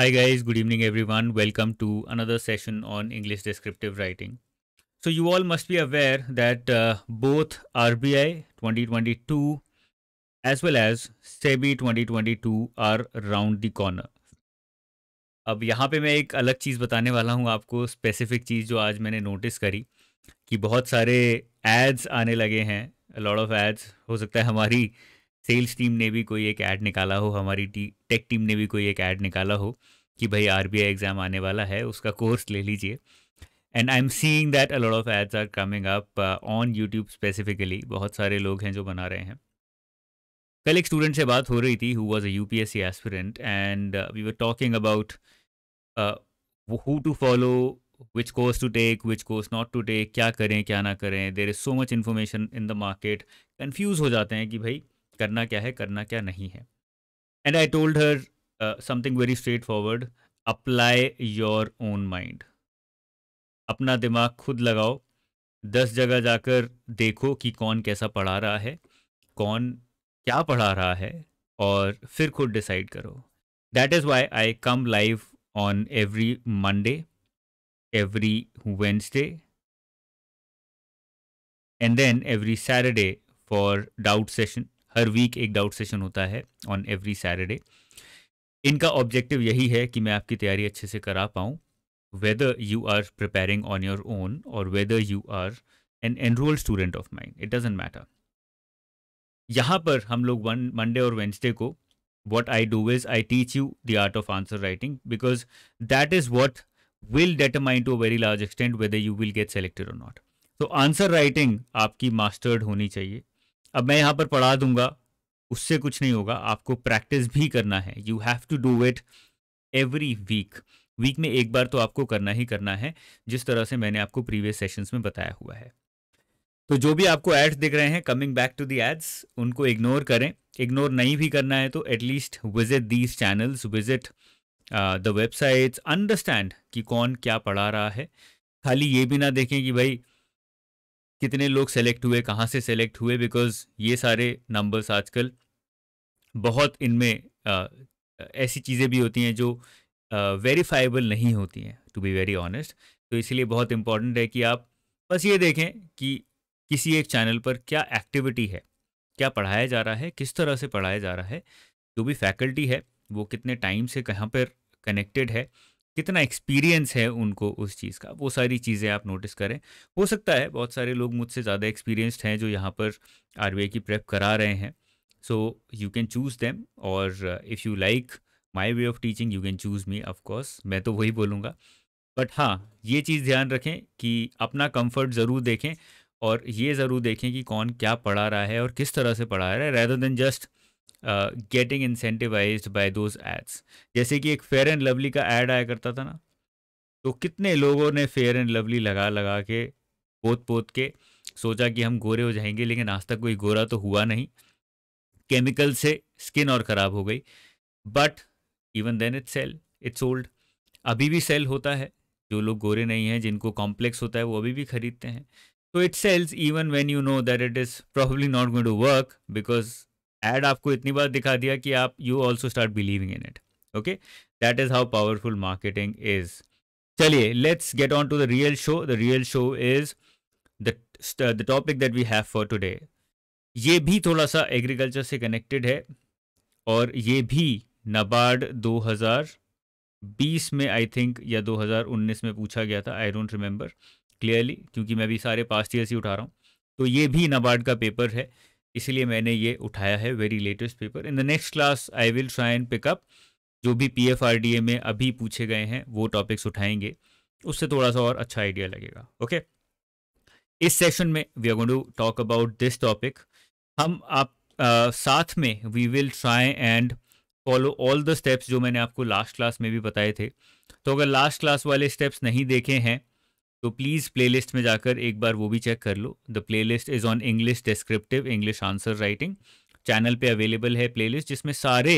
Hi guys, good evening everyone. Welcome to another session on English descriptive writing. So you all must be aware that uh, both RBI 2022 as well as SEBI 2022 are round the corner. अब यहाँ पे मैं एक अलग चीज़ बताने वाला हूँ आपको स्पेसिफिक चीज़ जो आज मैंने नोटिस करी कि बहुत सारे एड्स आने लगे हैं लॉट ऑफ एड्स हो सकता है हमारी सेल्स टीम ने भी कोई एक ऐड निकाला हो हमारी टी, टेक टीम ने भी कोई एक ऐड निकाला हो कि भाई आर एग्ज़ाम आने वाला है उसका कोर्स ले लीजिए and I am seeing that a lot of ads are coming up on YouTube specifically बहुत सारे लोग हैं जो बना रहे हैं कल एक स्टूडेंट से बात हो रही थी who was a U P S C aspirant and we were talking about who to follow which course to take which course not to take क्या करें क्या ना करें there is so much information in the market confuse हो जाते हैं कि भाई करना क्या है करना क्या नहीं है and I told her something very straight forward apply your own mind अपना दिमाग खुद लगाओ दस जगह जाकर देखो कि कौन कैसा पढ़ा रहा है कौन क्या पढ़ा रहा है और फिर खुद डिसाइड करो that is why I come live on every Monday every Wednesday and then every Saturday for doubt session हर वीक एक डाउट सेशन होता है ऑन एवरी सैटरडे इनका ऑब्जेक्टिव यही है कि मैं आपकी तैयारी अच्छे से करा पाऊँ whether you are preparing on your own or whether you are an enroll student of mind it doesn't matter यहाँ पर हम लोग वन मंडे और वेंसडे को what I do is I teach you the art of answer writing because that is what will determine to a very large extent whether you will get selected or not तो answer writing आपकी mastered होनी चाहिए अब मैं यहां पर पढ़ा दूंगा उससे कुछ नहीं होगा आपको प्रैक्टिस भी करना है you have to do it every week week में एक बार तो आपको करना ही करना है जिस तरह से मैंने आपको प्रीवियस सेशंस में बताया हुआ है तो जो भी आपको एड्स दिख रहे हैं coming back to the ads उनको इग्नोर करें इग्नोर नहीं भी करना है तो at least visit these channels visit the websites understand कि कौन क्या पढ़ा रहा है खाली ये भी ना देखें कि भाई कितने लोग सेलेक्ट हुए कहाँ से सेलेक्ट हुए बिकॉज ये सारे नंबर्स आजकल बहुत इनमें ऐसी चीज़ें भी होती हैं जो वेरीफाइबल नहीं होती हैं टू बी वेरी ऑनेस्ट तो इसलिए बहुत इम्पॉर्टेंट है कि आप बस ये देखें कि किसी एक चैनल पर क्या एक्टिविटी है क्या पढ़ाया जा रहा है किस तरह से पढ़ाया जा रहा है जो भी फैकल्टी है वो कितने टाइम से कहाँ पर कनेक्टेड है कितना एक्सपीरियंस है उनको उस चीज़ का वो सारी चीज़ें आप नोटिस करें हो सकता है बहुत सारे लोग मुझसे ज़्यादा एक्सपीरियंस्ड हैं जो यहाँ पर आर की प्रेप करा रहे हैं so you can choose them और if you like my way of teaching you can choose me of course मैं तो वही बोलूँगा बट हाँ ये चीज़ ध्यान रखें कि अपना कम्फर्ट ज़रूर देखें और ये ज़रूर देखें कि कौन क्या पढ़ा रहा है और किस तरह से पढ़ा रहा है rather than just getting incentivize by those ads जैसे कि एक फेयर एंड लवली का एड आया करता था ना तो कितने लोगों ने फेयर एंड लवली लगा लगा के पोत पोत के सोचा कि हम गोरे हो जाएंगे लेकिन आज तक कोई गोरा तो हुआ नहीं केमिकल से स्किन और ख़राब हो गई but even then it's sell it's old अभी भी सेल होता है जो लोग गोरे नहीं हैं जिनको कॉम्प्लेक्स होता है वो अभी भी खरीदते हैं तो it sells even when you know that it is probably not going to work because ad आपको इतनी बार दिखा दिया कि आप you also start believing in it okay that is how powerful marketing is चलिए let's get on to the real show the real show is the topic that we have for today ये भी थोड़ा सा agriculture से connected है और ये भी नबार्ड 2020 में आई थिंक या 2019 में पूछा गया था आई डोंट रिमेंबर क्लियरली क्योंकि मैं भी सारे पास्ट ईयर्स ही उठा रहा हूँ तो ये भी नबार्ड का पेपर है इसीलिए मैंने ये उठाया है very latest paper in the next class I will try and pick up जो भी P F R D A में अभी पूछे गए हैं वो टॉपिक्स उठाएंगे उससे थोड़ा सा और अच्छा आइडिया लगेगा ओके okay? इस सेशन में we are going to talk about this topic हम आप आ, साथ में we will try and follow all the steps जो मैंने आपको लास्ट क्लास में भी बताए थे तो अगर लास्ट क्लास वाले स्टेप्स नहीं देखे हैं तो प्लीज़ प्लेलिस्ट में जाकर एक बार वो भी चेक कर लो the playlist is on English descriptive English answer writing channel पे अवेलेबल है प्लेलिस्ट जिसमें सारे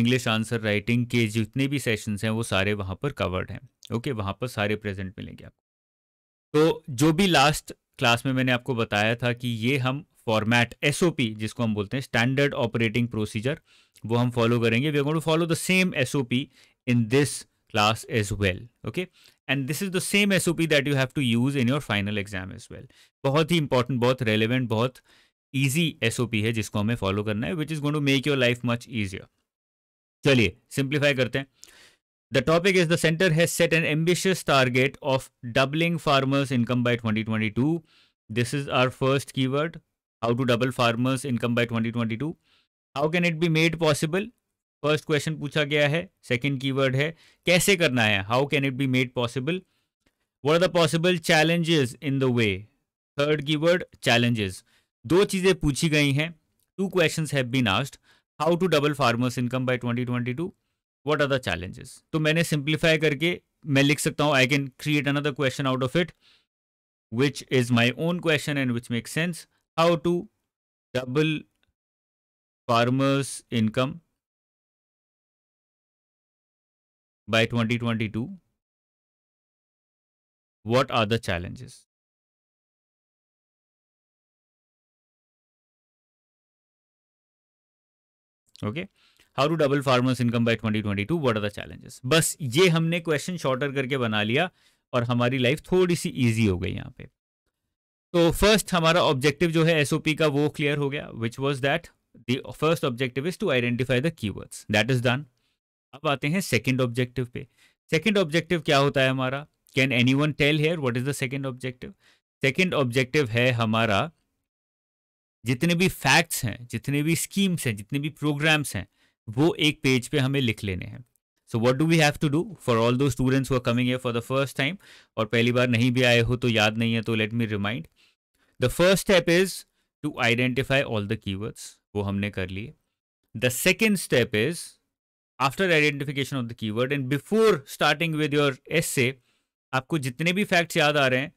इंग्लिश आंसर राइटिंग के जितने भी सेशंस हैं वो सारे वहाँ पर कवर्ड हैं ओके वहाँ पर सारे प्रेजेंट मिलेंगे आपको तो जो भी लास्ट क्लास में मैंने आपको बताया था कि ये हम फॉर्मेट एस जिसको हम बोलते हैं स्टैंडर्ड ऑपरेटिंग प्रोसीजर वो हम फॉलो करेंगे we are going to follow the same as in this class as well okay and this is the same sop that you have to use in your final exam as well बहुत important both relevant both easy sop है जिसको हमें follow करना है which is going to make your life much easier चलिए simplify करते हैं The topic is the center has set an ambitious target of doubling farmers' income by 2022. This is our first keyword. How to double farmers' income by 2022. How can it be made possible? First question पूछा गया है second keyword है कैसे करना है how can it be made possible what are the possible challenges in the way third keyword challenges दो चीज़ें पूछी गई हैं two questions have been asked how to double farmers income by twenty twenty two what are the challenges तो मैंने simplify करके मैं लिख सकता हूँ I can create another question out of it which is my own question and which make sense how to double farmers income by 2022 what are the challenges okay how to double farmers income by 2022 what are the challenges बस ये हमने question shorter करके बना लिया और हमारी life थोड़ी सी easy हो गई यहाँ पे तो फर्स्ट हमारा ऑब्जेक्टिव जो है एसओपी का वो क्लियर हो गया which was that the first objective is to identify the keywords that is done अब आते हैं सेकेंड ऑब्जेक्टिव पे सेकेंड ऑब्जेक्टिव क्या होता है हमारा can anyone tell here what is the second objective second objective है हमारा जितने भी फैक्ट्स हैं जितने भी स्कीम्स हैं जितने भी प्रोग्राम्स हैं वो एक पेज पे हमें लिख लेने हैं so what do we have to do for all दो स्टूडेंट्स हुआ coming coming for the first time और पहली बार नहीं भी आए हो तो याद नहीं है तो let me remind the first step is to identify all the keywords वो हमने कर लिए the second step is after identification of the and before starting with your essay से आपको जितने भी फैक्ट्स याद आ रहे हैं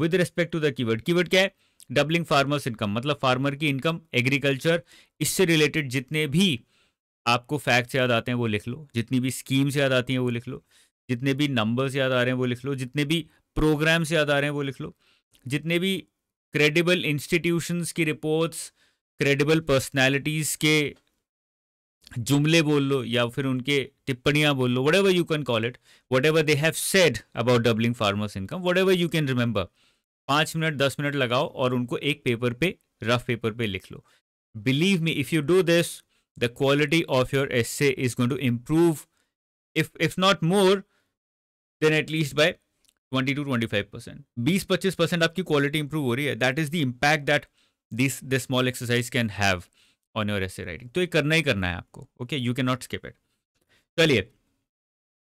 with respect to the keyword keyword क्या है डबलिंग फार्मर्स इनकम मतलब फार्मर की इनकम एग्रीकल्चर इससे रिलेटेड जितने भी आपको फैक्ट्स याद आते हैं वो लिख लो जितनी भी स्कीम्स याद आती हैं वो लिख लो जितने भी नंबर्स याद आ रहे हैं वो लिख लो जितने भी प्रोग्राम्स याद आ रहे हैं वो लिख लो जितने भी क्रेडिबल इंस्टीट्यूशंस की रिपोर्ट्स क्रेडिबल पर्सनैलिटीज़ के जुमले बोल लो या फिर उनके टिप्पणियां बोल लो whatever you can call it whatever they have said about doubling farmers income whatever you can remember पांच मिनट दस मिनट लगाओ और उनको एक पेपर पे रफ पेपर पे लिख लो believe me if you do this the quality of your essay is going to improve if if not more than at least by twenty to twenty five percent बीस पच्चीस परसेंट आपकी quality improve हो रही है that is the impact that this this small exercise can have on your essay writing तो ये करना ही करना है आपको okay you can not skip it चलिए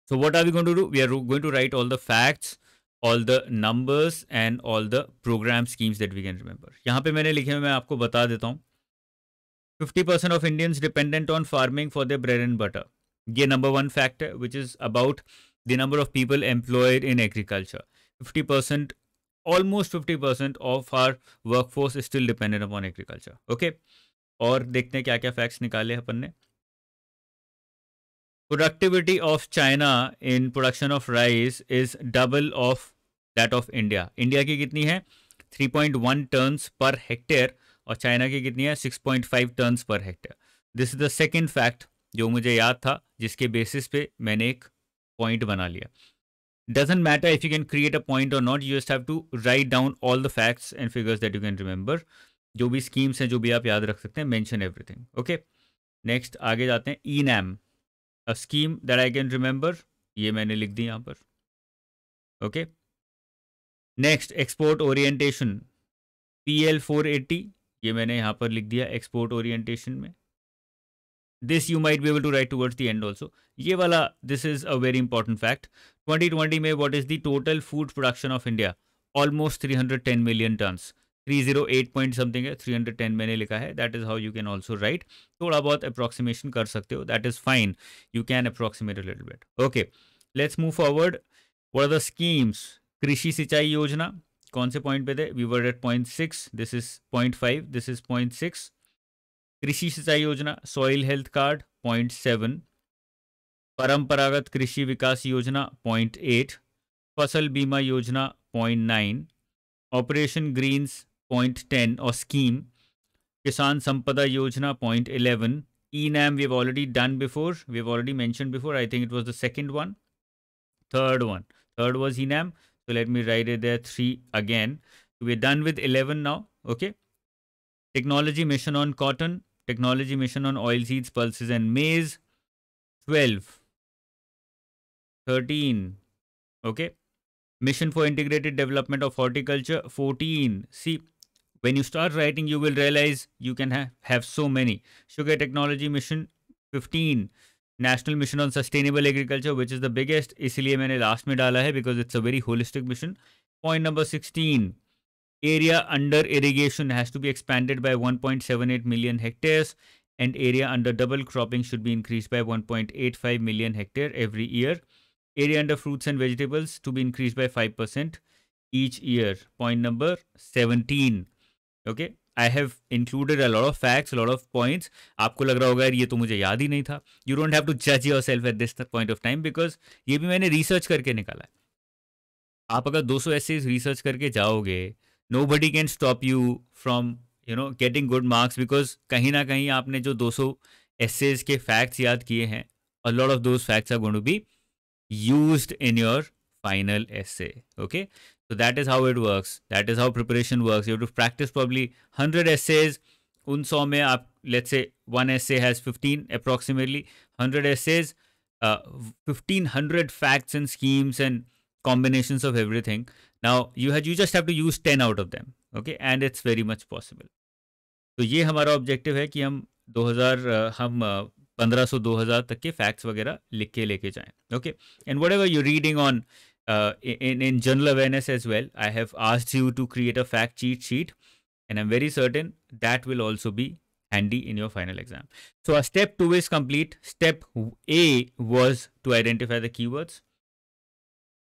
सो what are we going to do we are going to write all the facts all the numbers and all the program schemes that we can remember यहाँ पे मैंने लिखे हुए मैं आपको बता देता हूँ fifty percent of Indians dependent on farming for the bread and butter ये नंबर वन फैक्ट है which is about the number of people employed in agriculture fifty percent almost fifty percent of our work force still dependent upon agriculture okay और देखते हैं क्या क्या facts निकाले अपन ने productivity of China in production of rice is double of that of India India की कितनी है 3.1 पॉइंट टर्न्स पर हेक्टेयर और चाइना की कितनी है 6.5 point tonnes per hectare this is the second fact जो मुझे याद था जिसके बेसिस पे मैंने एक पॉइंट बना लिया doesn't matter if you can create a point or not you just have to write down all the facts and figures that you can remember जो भी स्कीम्स हैं जो भी आप याद रख सकते हैं मैंशन एवरीथिंग ओके नेक्स्ट आगे जाते हैं e NAM a scheme that I can remember ये मैंने लिख दी यहाँ पर okay next export orientation P L four eighty ये मैंने यहाँ पर लिख दिया एक्सपोर्ट ओरिएंटेशन में this you might be able to write towards the end also ये वाला this is a very important fact twenty twenty में what is the total food production of India almost three hundred ten million turns three zero eight point something है three hundred ten मैंने लिखा है that is how you can also write थोड़ा बहुत approximation कर सकते हो that is fine you can approximate little bit okay let's move forward where the schemes Krishi Sinchai Yojana कौन से पॉइंट पे थे we were eight point six this is point five this is point six Krishi Sinchai Yojana soil health card point seven परंपरागत Krishi Vikas Yojana point eight Fasal बीमा Yojana point nine Operation Greens point 10 or scheme, Kisan Sampada Yojana point 11, ENAM we have already done before, we have already mentioned before, I think it was the second one, third third one. Third was ENAM, so let me write it there 3 again. we're done with 11 now, okay. Technology mission on cotton, technology mission on oilseeds, pulses and maize, 12, 13, okay. Mission for Integrated Development of Horticulture, 14. See, when you start writing, you will realize you can ha have so many. Sugar Technology Mission 15, National Mission on Sustainable Agriculture, which is the biggest. इसलिए मैंने last में डाला hai because it's a very holistic mission. Point number 16, area under irrigation has to be expanded by 1.78 million hectares and area under double cropping should be increased by 1.85 million hectare every year. Area under fruits and vegetables to be increased by 5% each year. Point number 17. Okay I have included a lot of facts lot of points आपको लग रहा होगा यार ये तो मुझे याद ही नहीं था यू डोंट हैव टू जज yourself at this point of time because ये भी मैंने रिसर्च करके निकाला है आप अगर 200 सौ ऐसे रिसर्च करके जाओगे nobody can stop you from you know getting good marks because कहीं ना कहीं आपने जो 200 सौ एसेज के फैक्ट्स याद किए हैं a lot of those facts are going to be used in your final essay okay So that is how it works. That is how preparation works. You have to practice probably 100 essays. उन सौ में आप let's say one essay 15 approximately 100 essays uh, 1500 facts and schemes and combinations of everything now you had you just have to use 10 out of them okay and it's very much possible So, ये हमारा objective है कि हम 2000 uh, हम 1500 uh, 2000 तक के facts वगैरह लिख के लेके जाएं okay and whatever you reading on uh, in, in general awareness as well, I have asked you to create a fact cheat sheet and I'm very certain that will also be handy in your final exam. So our step two is complete. Step A was to identify the keywords.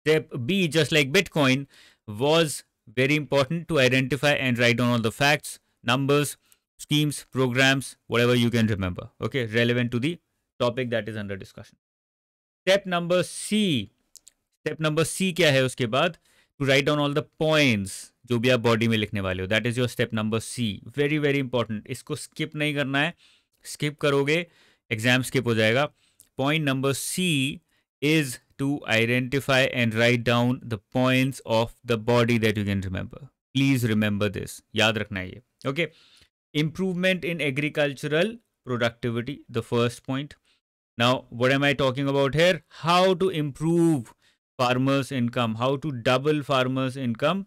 Step B, just like Bitcoin, was very important to identify and write down all the facts, numbers, schemes, programs, whatever you can remember, okay, relevant to the topic that is under discussion. Step number C step number C क्या है उसके बाद to write down all the points जो भी आप body में लिखने वाले हो that is your step number C very very important इसको स्किप नहीं करना है स्किप करोगे एग्जाम स्किप हो जाएगा point number C is to identify and write down the points of the body that you can remember please remember this याद रखना है ये okay improvement in agricultural productivity the first point now what am I talking about here how to improve farmers income how to double farmers income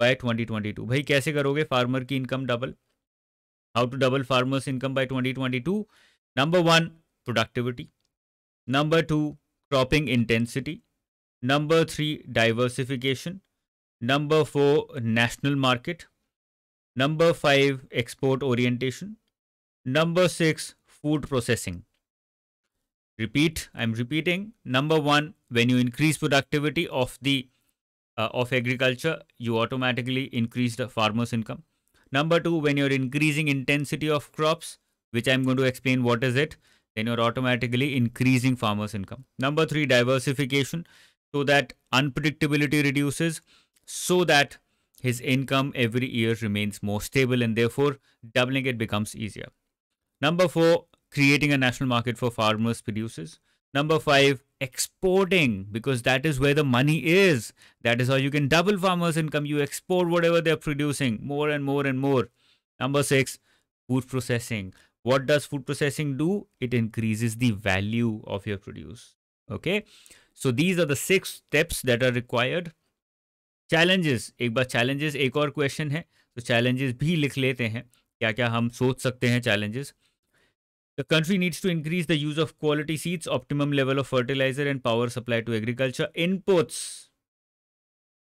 by 2022 भाई कैसे करोगे farmer की income double how to double farmers income by 2022 number one productivity number two cropping intensity number three diversification number four national market number five export orientation number six food processing Repeat, I'm repeating. Number one, when you increase productivity of the uh, of agriculture, you automatically increase the farmer's income. Number two, when you're increasing intensity of crops, which I'm going to explain what is it, then you're automatically increasing farmers' income. Number three, diversification, so that unpredictability reduces, so that his income every year remains more stable and therefore doubling it becomes easier. Number four, creating a national market for farmers, producers. Number five, exporting, because that is where the money is. That is how you can double farmers' income. You export whatever they're producing more and more and more. Number six, food processing. What does food processing do? It increases the value of your produce. Okay. So these are the six steps that are required. Challenges. एक बार challenges एक और question है तो challenges भी लिख लेते हैं क्या क्या हम सोच सकते हैं challenges. The country needs to increase the use of quality seeds, optimum level of fertilizer and power supply to agriculture. Inputs.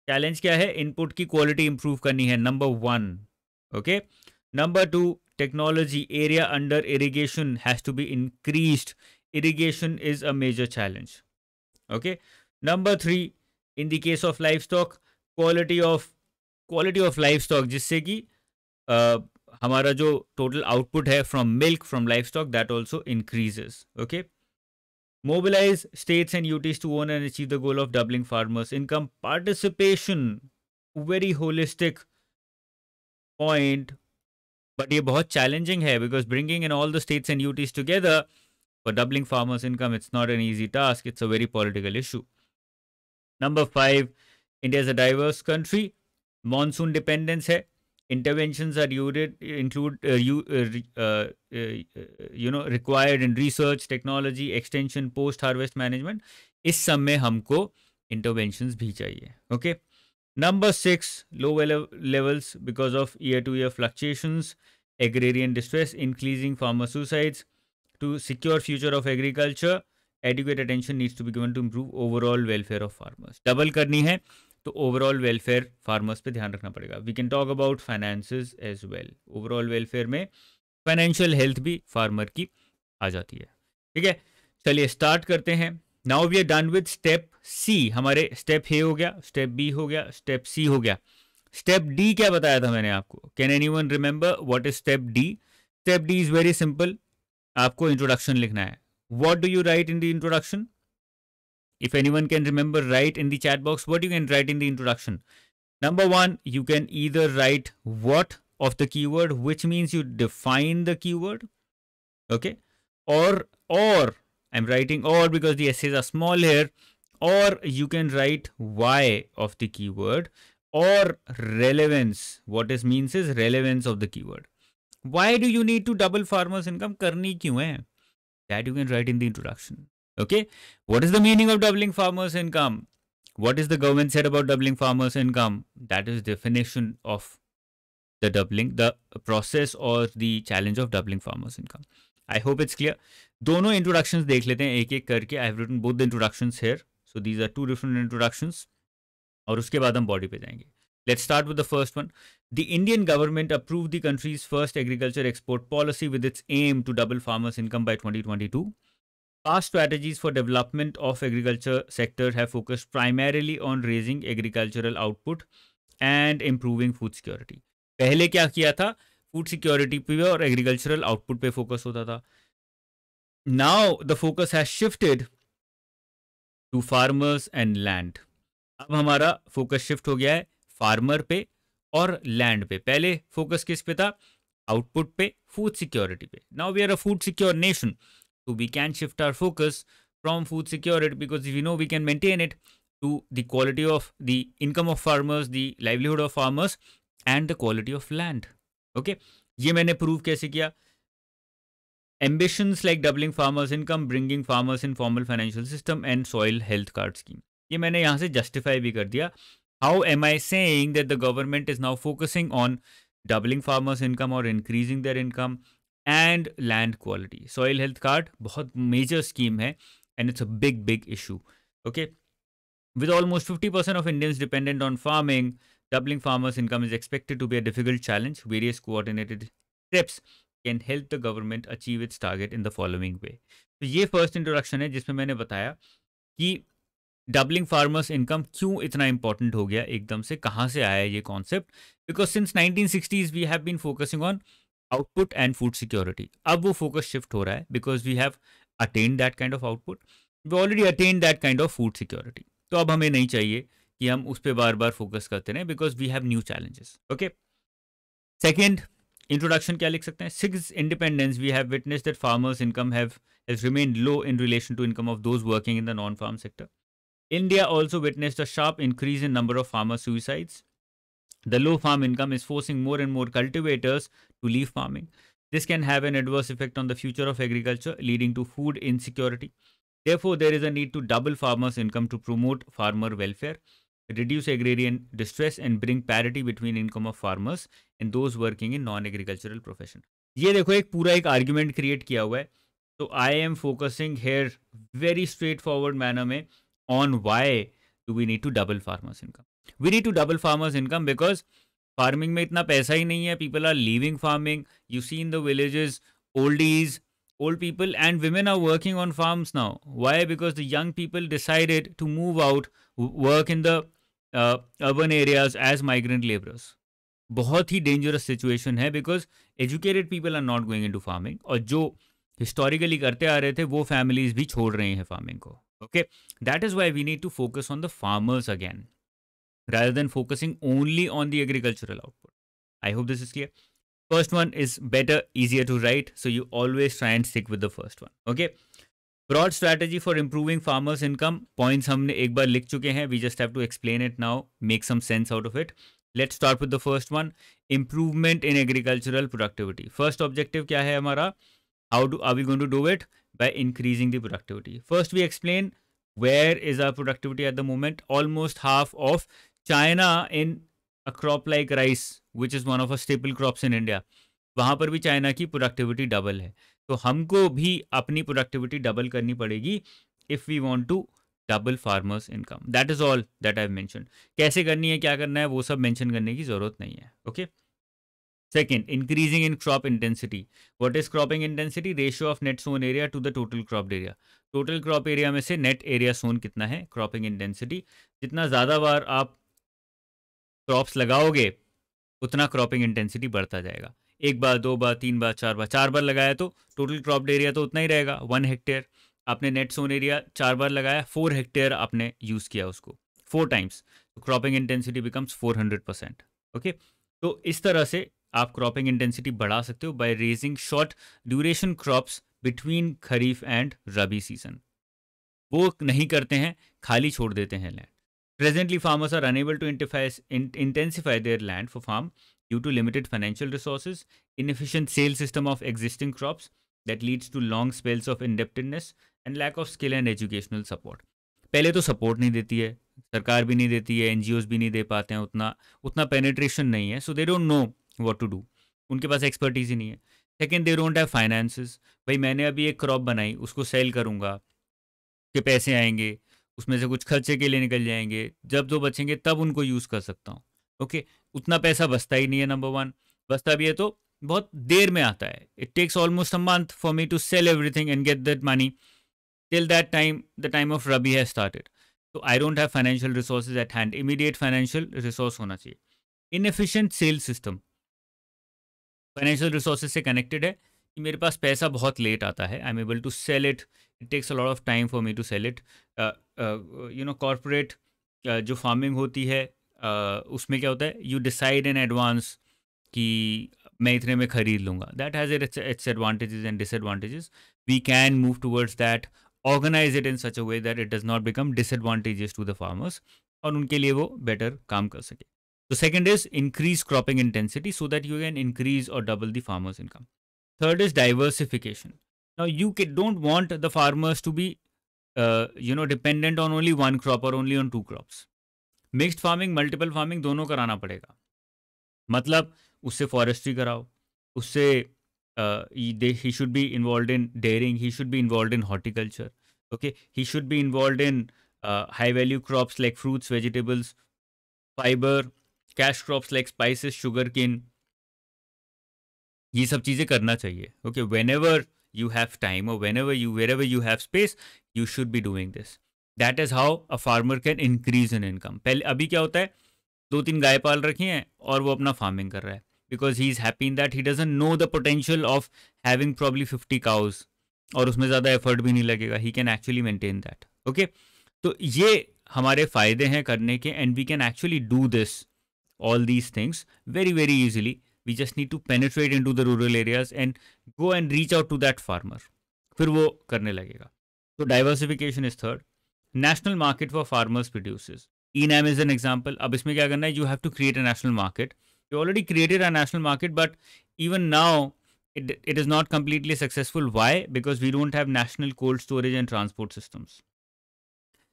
Challenge kya hai? Input ki quality improve karni hai. Number one. Okay. Number two, technology area under irrigation has to be increased. Irrigation is a major challenge. Okay. Number three, in the case of livestock, quality of quality of livestock, just say ki, uh, हमारा जो total output है from milk from livestock that also increases okay mobilize states and UTs to own and achieve the goal of doubling farmers' income. Participation, very holistic point, but ये बहुत challenging है because bringing in all the states and UTs together for doubling farmers' income, it's not an easy task. It's a very political issue. Number five, India is a diverse country. Monsoon dependence है interventions are unit, include uh, you, uh, uh, you know required in research technology extension post harvest management इस सब में हमको interventions भी चाहिए okay number 6 low levels because of year to year fluctuations agrarian distress increasing farmer suicides to secure future of agriculture adequate attention needs to be given to improve overall welfare of farmers double karni hai तो overall welfare farmers पे ध्यान रखना पड़ेगा we can talk about finance as well overall welfare में financial health भी farmer की आ जाती है ठीक है चलिए स्टार्ट करते हैं now we are done with step C हमारे स्टेप ए हो गया स्टेप बी हो गया स्टेप सी हो गया स्टेप डी क्या बताया था मैंने आपको can anyone remember what is step D step D is very simple आपको इंट्रोडक्शन लिखना है what do you write in the introduction If anyone can remember, write in the chat box what you can write in the introduction. Number one, you can either write what of the keyword, which means you define the keyword. Okay. Or, or I'm writing or because the essays are small here, or you can write why of the keyword or relevance. What this means is relevance of the keyword. Why do you need to double farmer's income? Karni kyun hai? That you can write in the introduction. Okay. What is the meaning of doubling farmers' income? What is the government said about doubling farmers' income? That is definition of the doubling, the process or the challenge of doubling farmers' income. I hope it's clear. दोनों introductions देख लेते हैं एक एक करके. I have written both the introductions here. So these are two different introductions. और उसके बाद हम body पे जाएंगे. Let's start with the first one. The Indian government approved the country's first agriculture export policy with its aim to double farmers' income by 2022. Our strategies for development of agriculture sector have focused primarily on raising agricultural output and improving food security. पहले क्या किया था food security पे और agricultural output पे focus होता था now the focus has shifted to farmers and land अब हमारा फोकस शिफ्ट हो गया है फार्मर पे और लैंड पे पहले फोकस किस पे था आउटपुट पे फूड सिक्योरिटी पे now we are a food secure nation So we can shift our focus from food security because we know we can maintain it to the quality of the income of farmers, the livelihood of farmers and the quality of land. Okay, ये मैंने prove कैसे किया? Ambitions like doubling farmers' income, bringing farmers in formal financial system and soil health card scheme. ये मैंने यहाँ से justify भी कर दिया. How am I saying that the government is now focusing on doubling farmers' income or increasing their income? And land quality, soil health card, बहुत major scheme है and it's a big big issue okay With almost 50% of Indians dependent on farming, doubling farmers' income is expected to be a difficult challenge. Various coordinated steps can help the government achieve its target in the following way. तो ये first introduction है जिसमें मैंने बताया कि doubling farmers income क्यों इतना important हो गया एकदम से कहाँ से आया ये concept because since 1960s we have been focusing on output and food security. Ab wo focus shift ho because we have attained that kind of output. We already attained that kind of food security. So ab hume nahi chahiye ki hum us pe bar bar because we have new challenges. Okay. Second introduction kya likh sakte hain? Sixth independence we have witnessed that farmers income has remained low in relation to income of those working in the non farm sector. India also witnessed a sharp increase in number of farmer suicides. The low farm income is forcing more and more cultivators to leaf farming. This can have an adverse effect on the future of agriculture, leading to food insecurity. Therefore, there is a need to double farmers' income to promote farmer welfare, reduce agrarian distress, and bring parity between income of farmers and those working in non-agricultural profession. ये देखो एक पूरा एक argument create किया हुआ है So I am focusing here very straightforward manner में on why do we need to double farmers' income? We need to double farmers' income because farming में इतना पैसा ही नहीं है people are leaving farming you see in the villages old is old people and women are working on farm now why because the young people decided to move out work in the urban areas as migrant migrant बहुत ही dangerous situation है because educated people are not going to farming और जो historically करते आ रहे थे वो families भी छोड़ रहे हैं फार्मिंग को okay that is why we need to focus on the farmers again rather than focusing only on the agricultural output. I hope this is clear. First one is better, easier to write. So you always try and stick with the first one. Okay. Broad strategy for improving farmers income points. We just have to explain it now, make some sense out of it. Let's start with the first one. Improvement in agricultural productivity. First objective kya hai How are we going to do it? By increasing the productivity. First we explain where is our productivity at the moment. Almost half of China in a crop like rice which is one of a staple crops in India वहाँ पर भी China की productivity double है तो हमको भी अपनी productivity double करनी पड़ेगी if we want to double farmers income that is all that I mention कैसे करनी है क्या करना है वो सब मैंशन करने की ज़रूरत नहीं है okay second increasing in crop intensity what is cropping intensity ratio of net sown area to the total crop area total crop area में से नेट एरिया सोन कितना है क्रॉपिंग इंटेंसिटी जितना ज़्यादा बार आप क्रॉप्स लगाओगे उतना क्रॉपिंग इंटेंसिटी बढ़ता जाएगा एक बार दो बार तीन बार चार बार चार बार लगाया तो टोटल क्रॉप्ड एरिया तो उतना ही रहेगा वन हेक्टेयर आपने नेट सोन एरिया चार बार लगाया फोर हेक्टेयर आपने यूज़ किया उसको फोर टाइम्स तो cropping intensity becomes four hundred percent okay तो इस तरह से आप क्रॉपिंग इंटेंसिटी बढ़ा सकते हो by raising short duration crops between kharif and rabi season वो नहीं करते हैं खाली छोड़ देते हैं land Presently, farmers are unable to intensify their land for farm due to limited financial resources, inefficient sales system of existing crops that leads to long spells of indebtedness and lack of skill and educational support. पहले तो support नहीं देती है सरकार भी नहीं देती है एन भी नहीं दे पाते हैं उतना उतना पेनेट्रेशन नहीं है so they don't know what to do उनके पास एक्सपर्टीज ही नहीं है second they don't have finances भाई मैंने अभी एक क्रॉप बनाई उसको सेल करूंगा के पैसे आएंगे उसमें से कुछ खर्चे के लिए निकल जाएंगे जब जो बचेंगे तब उनको यूज़ कर सकता हूँ ओके उतना पैसा बचता ही नहीं है नंबर वन बचता भी है तो बहुत देर में आता है it takes almost a month for me to sell everything and get that money till that time the time of rabi has started तो I don't have financial resources at hand immediate financial resource होना चाहिए inefficient sale system financial resources से connected है कि मेरे पास पैसा बहुत लेट आता है I am able to sell it it takes a lot of time for me to sell it you know corporate जो फार्मिंग होती है uh, उसमें क्या होता है यू डिसाइड इन एडवांस कि मैं इतने में खरीद लूँगा that has its advantages and disadvantages we can move towards that organise it in such a way that it does not become disadvantages to the farmers और उनके लिए वो बेटर काम कर सके तो second is increase cropping intensity so that you can increase और double the farmers income third is diversification now you don't want the farmers to be uh, you know dependent on only one crop or only on two crops mixed farming multiple farming dono karana padega matlab usse forestry karao usse uh, he, should be involved in dairying he should be involved in horticulture okay he should be involved in uh, high value crops like fruits vegetables fiber cash crops like spices sugarcane ये सब चीज़ें करना चाहिए okay whenever you have time और whenever you wherever you have space you should be doing this that is how a farmer can increase in income पहले अभी क्या होता है दो तीन गाय पाल रखी हैं और वो अपना फार्मिंग कर रहा है because he is happy in that he doesn't know the potential of having probably fifty cows और उसमें ज़्यादा एफर्ट भी नहीं लगेगा he can actually maintain that okay तो ये हमारे फ़ायदे हैं करने के and we can actually do this all these things very very easily we just need to penetrate into the rural areas and go and reach out to that farmer फिर वो करने लगेगा तो diversification is third national market for farmers producers e NAM is an example अब इसमें क्या करना है you have to create a national market you already created a national market but even now it, it is not completely successful. Why? Because we don't have national cold storage and transport systems.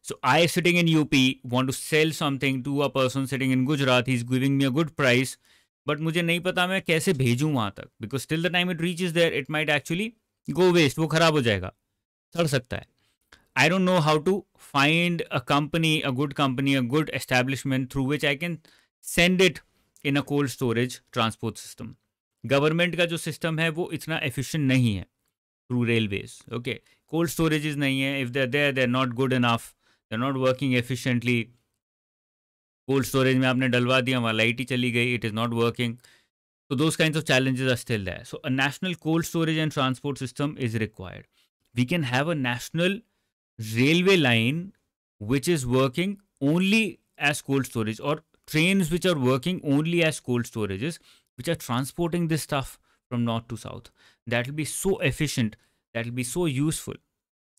So I sitting in UP want to sell something to a person sitting in Gujarat. He's giving me a good price. But मुझे नहीं पता मैं कैसे भेजूँ वहाँ तक because till the time it reach is there it might actually go waste वो ख़राब हो जाएगा सड़ सकता है I don't know how to find a company a good company a good establishment through which I can send it in a cold storage transport system government का जो सिस्टम है वो इतना एफिशिएंट नहीं है through railways okay cold storage नहीं है if there there there not good they are not working efficiently cold storage में आपने डलवा दिया वहाँ लाइट ही चली गई इट इज़ नॉट वर्किंग तो those kind of challenges are still है so a national cold storage and transport system is required we can have a national railway line which is working only as cold storage और train which are working only as cold storage which are transporting this stuff from north to south that will be so efficient that will be so useful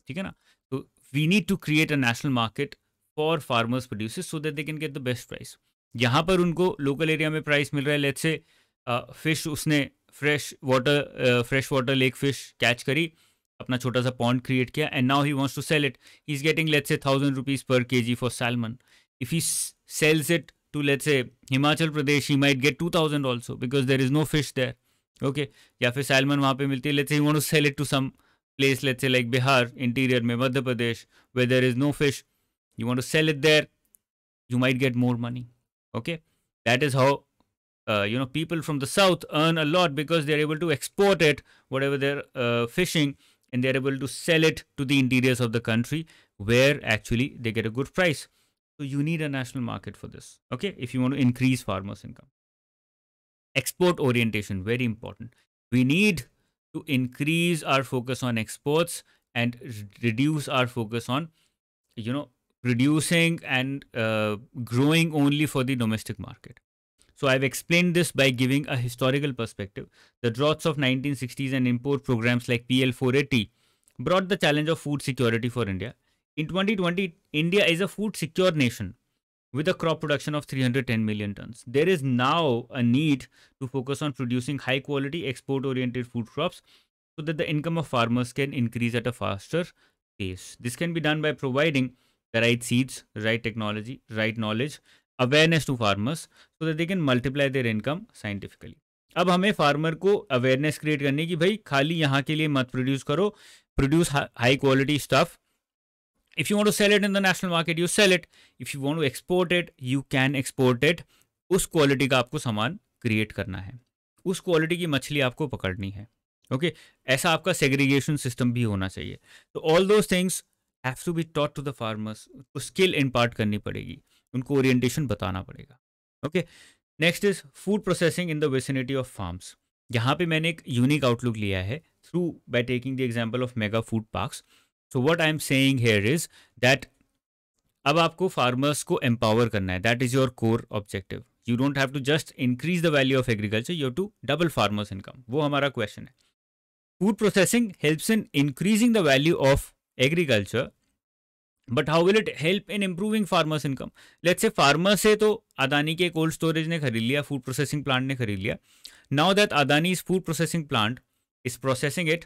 ठीक है ना तो we need to create a national market for farmers producers so that they can get the best price यहाँ पर उनको local area में price मिल रहा है लेट से फिश उसने fresh water fresh water lake fish catch करी अपना छोटा सा पॉन्ड क्रिएट किया and now he wants to sell it he is getting let's say thousand rupees per K G for salmon if he sells it to let's say Himachal Pradesh he might get two thousand also because there is no fish there okay या फिर salmon वहाँ पर मिलती है let's you want to sell it to some place let's say like Bihar interior में Madhya Pradesh where there is no fish you want to sell it there you might get more money okay that is how uh, you know people from the south earn a lot because they're able to export it whatever they're uh, fishing and they're able to sell it to the interiors of the country where actually they get a good price so you need a national market for this okay if you want to increase farmers income export orientation very important we need to increase our focus on exports and reduce our focus on you know producing and uh, growing only for the domestic market. So I've explained this by giving a historical perspective. The droughts of 1960s and import programs like PL 480 brought the challenge of food security for India. In 2020, India is a food secure nation with a crop production of 310 million tons. There is now a need to focus on producing high quality export oriented food crops so that the income of farmers can increase at a faster pace. This can be done by providing the right seeds right technology right knowledge awareness to farmers so that they can multiply their income scientifically अब हमें farmer को awareness create करने की भाई खाली यहाँ के लिए मत प्रोड्यूस करो produce high quality stuff if you want to sell it in the national market you sell it if you want to export it you can export it उस क्वालिटी का आपको सामान क्रिएट करना है उस क्वालिटी की मछली आपको पकड़नी है ओके okay? ऐसा आपका सेग्रीगेशन सिस्टम भी होना चाहिए तो all those things have to be taught to the farmers उनको स्किल इम्पार्ट करनी पड़ेगी उनको ओरिएंटेशन बताना पड़ेगा okay next is food processing in the vicinity of farms यहाँ पे मैंने एक यूनिक आउटलुक लिया है through by taking the example of mega food parks so what I am saying here is that अब आपको फार्मर्स को एम्पावर करना है that is your core objective you don't have to just increase the value of agriculture you to double farmers income वो हमारा question है food processing helps in increasing the value of agriculture but how will it help in improving farmers income let's say farmer से तो अदानी के cold storage ने खरीद लिया food processing plant ने खरीद लिया now that Adani is food processing plant is processing it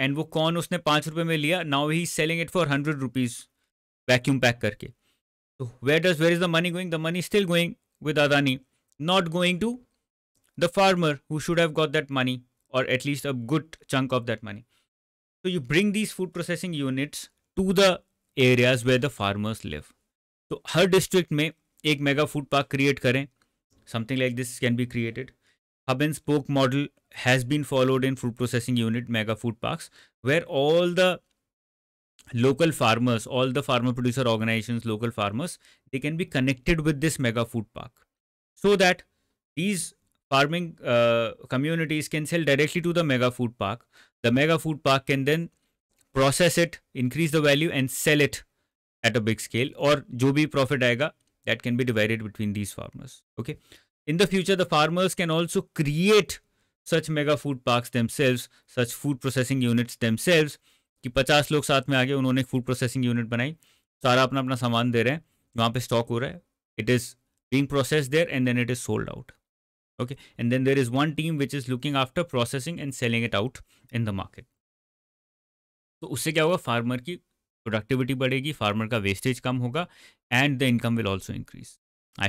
and वो कॉर्न उसने पाँच रुपये में लिया now he selling it for hundred rupees vacuum pack करके तो where does where is the money going the money still going with Adani not going to the farmer who should have got that money और at least a good chunk of that money So you bring these food processing units to the areas where the farmers live. So, her district may एक mega food park create. करें something like this can be created. hub and spoke model has been followed in food processing unit mega food parks where all the local farmers all the farmer producer organizations local farmers they can be connected with this mega food park so that these farming uh, communities can sell directly to the mega food park the mega food park can then process it increase the value and sell it at a big scale or jo bhi profit aayega that can be divided between these farmers okay in the future the farmers can also create such mega food parks themselves such food processing units themselves ki 50 log साथ mein aage unhone food processing unit banayi sara apna apna saman de rahe hain wahan pe stock ho raha hai it is being processed there and then it is sold out. okay and then there is one team which is looking after processing and selling it out in the market so usse kya hoga farmer ki productivity badhegi farmer ka wastage kam hoga and the income will also increase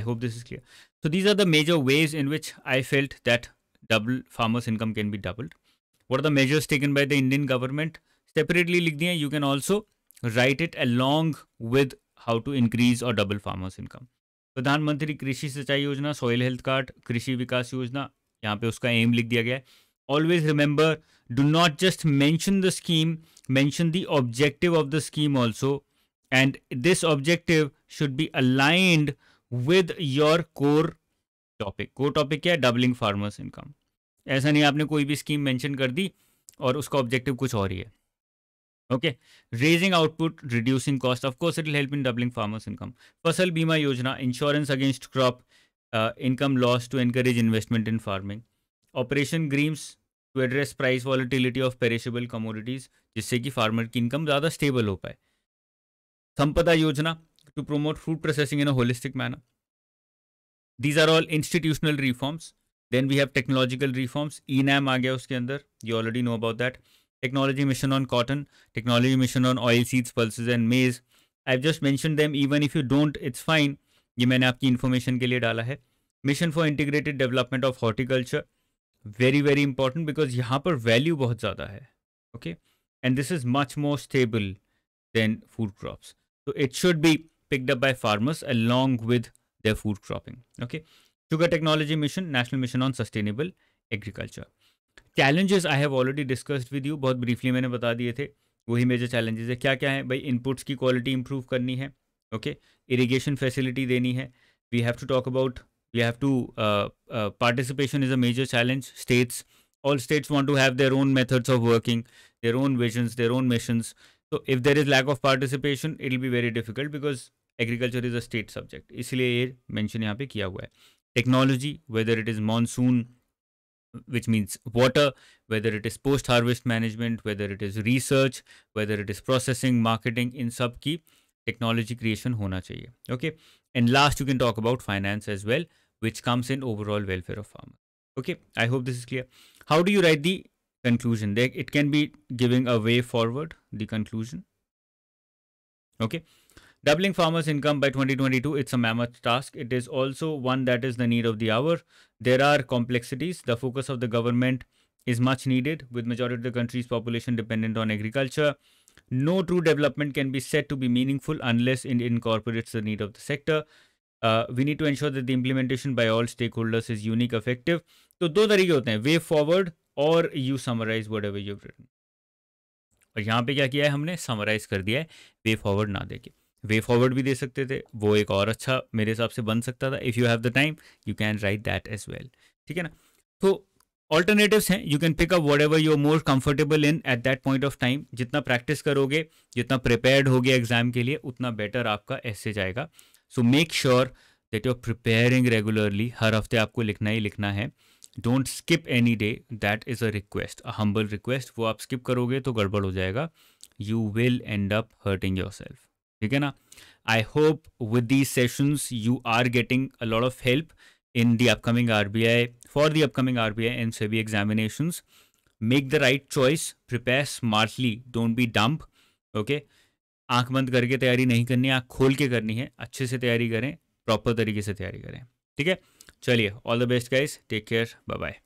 i hope this is clear so these are the major ways in which i felt that double farmers income can be doubled what are the measures taken by the indian government separately likh you can also write it along with how to increase or double farmers income प्रधानमंत्री कृषि Sinchai Yojana soil health card कृषि विकास योजना यहाँ पे उसका M लिख दिया गया है always remember do not just mention the scheme mention the objective of the scheme also and this objective should be aligned with your core topic core topic क्या है डबलिंग फार्मर्स इनकम ऐसा नहीं आपने कोई भी स्कीम मैंशन कर दी और उसका ऑब्जेक्टिव कुछ और ही है okay raising output reducing cost of course it help in doubling farmers income फसल बीमा योजना insurance against crop income loss to encourage investment in farming operation greens to address price volatility of perishable commodities जिससे कि farmer की income ज़्यादा stable हो पाए संपदा योजना to promote food processing in a holistic manner these are all institutional reforms then we have technological reforms e NAM आ गया उसके अंदर you already know about that Technology Mission on Cotton, Technology Mission on Oil Seeds, Pulses and Maize. I've just mentioned them. Even if you don't, it's fine. ये मैंने आपकी information के लिए डाला है mission for integrated development of horticulture very very important because यहाँ पर value बहुत ज़्यादा है okay and this is much more stable than food crops तो it picked up by farmers along with their food cropping. Okay, sugar technology mission, national mission on sustainable agriculture. Challenges I have already discussed with you बहुत briefly मैंने बता दिए थे वही major challenges है क्या क्या है भाई इनपुट्स की क्वालिटी इंप्रूव करनी है ओके इरीगेशन फैसिलिटी देनी है we have to talk about we have to participation is a major challenge states all states want to have their own methods of working their own visions their own missions तो if there is lack of participation it will be very difficult because agriculture is a state subject इसलिए ये mention यहाँ पे किया हुआ है technology whether it is monsoon which means water, whether it is post harvest management, whether it is research, whether it is processing, marketing, in sub key technology creation hona chahiye. Okay. And last, you can talk about finance as well, which comes in overall welfare of farmer. Okay. I hope this is clear. How do you write the conclusion? There, it can be giving a way forward, the conclusion. Okay. Doubling farmers' income by 2022, it's a mammoth task. It is also one that is the need of the hour. There are complexities. The focus of the government is much needed, with majority of the country's population dependent on agriculture. No true development can be said to be meaningful unless it incorporates the need of the sector. Uh, we need to ensure that the implementation by all stakeholders is unique, effective. So, two तरीके होते हैं way forward और you summarize whatever you written और यहाँ पे क्या किया है हमने समराइज कर दिया है वे फॉरवर्ड भी दे सकते थे वो एक और अच्छा मेरे हिसाब से बन सकता था if you have the time you can write that as well ठीक है ना तो ऑल्टरनेटिव्स हैं you can pick up whatever you're more comfortable in at that point of time जितना प्रैक्टिस करोगे जितना प्रिपेयर्ड होगे एग्जाम के लिए उतना बेटर आपका ऐसे जाएगा so make sure that you are preparing regularly हर हफ्ते आपको लिखना ही लिखना है don't skip any day that is a request a humble request वो आप स्किप करोगे तो गड़बड़ हो जाएगा you will end up hurting yourself ठीक है ना I hope with the sessions you are getting a lot of help in the upcoming R B I for the upcoming R B I and SEBI examination make the right choice prepare smartly don't be dumb okay आंख बंद करके तैयारी नहीं करनी है आँख खोल के करनी है अच्छे से तैयारी करें प्रॉपर तरीके से तैयारी करें ठीक है चलिए all the best guys take care bye bye